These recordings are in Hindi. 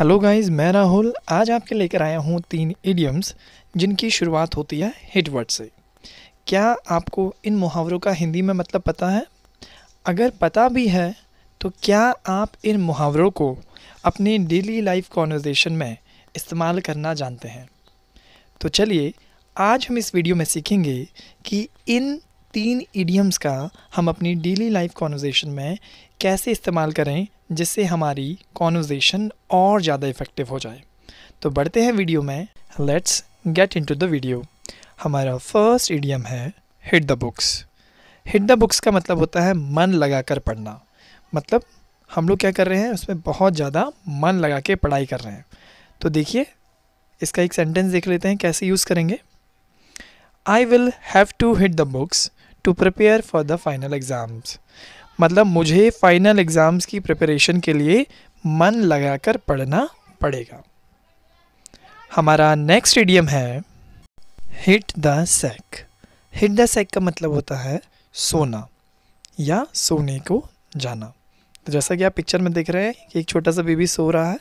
हेलो गाइस मैं राहुल आज आपके लेकर आया हूँ तीन इडियम्स जिनकी शुरुआत होती है हिटवर्ड से क्या आपको इन मुहावरों का हिंदी में मतलब पता है अगर पता भी है तो क्या आप इन मुहावरों को अपने डेली लाइफ कॉन्वर्जेसन में इस्तेमाल करना जानते हैं तो चलिए आज हम इस वीडियो में सीखेंगे कि इन तीन इडियम्स का हम अपनी डेली लाइफ कॉन्वर्जेसन में कैसे इस्तेमाल करें जिससे हमारी कॉन्वर्जेशन और ज़्यादा इफ़ेक्टिव हो जाए तो बढ़ते हैं वीडियो में let's get into the video हमारा फर्स्ट इडियम है hit the books hit the books का मतलब होता है मन लगा कर पढ़ना मतलब हम लोग क्या कर रहे हैं उसमें बहुत ज़्यादा मन लगा के पढ़ाई कर रहे हैं तो देखिए इसका एक सेंटेंस देख लेते हैं कैसे यूज़ करेंगे I will have to hit the books to prepare for the final exams मतलब मुझे फाइनल एग्ज़ाम्स की प्रिपरेशन के लिए मन लगाकर पढ़ना पड़ेगा हमारा नेक्स्ट इडियम है hit the sack hit the sack का मतलब होता है सोना या सोने को जाना तो जैसा कि आप पिक्चर में देख रहे हैं कि एक छोटा सा बेबी सो रहा है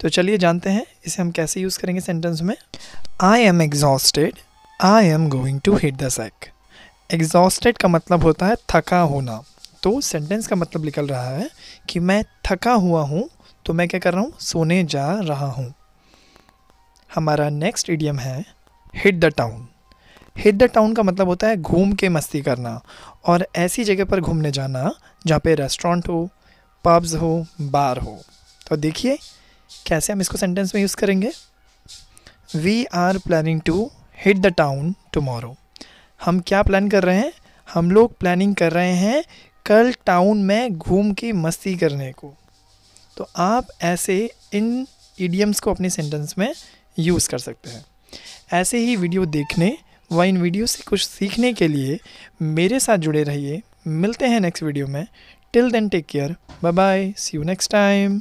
तो चलिए जानते हैं इसे हम कैसे यूज़ करेंगे सेंटेंस में I am exhausted I am going to hit the sack exhausted का मतलब होता है थका होना तो सेंटेंस का मतलब निकल रहा है कि मैं थका हुआ हूँ तो मैं क्या कर रहा हूँ सोने जा रहा हूँ हमारा नेक्स्ट इडियम है hit the town hit the town का मतलब होता है घूम के मस्ती करना और ऐसी जगह पर घूमने जाना जहाँ पे रेस्टोरेंट हो पब्स हो बार हो तो देखिए कैसे हम इसको सेंटेंस में यूज़ करेंगे we are planning to hit the town tomorrow हम क्या प्लान कर रहे हैं हम लोग प्लानिंग कर रहे हैं कल टाउन में घूम के मस्ती करने को तो आप ऐसे इन ईडियम्स को अपने सेंटेंस में यूज़ कर सकते हैं ऐसे ही वीडियो देखने व इन वीडियो से कुछ सीखने के लिए मेरे साथ जुड़े रहिए मिलते हैं नेक्स्ट वीडियो में till then take care bye bye see you next time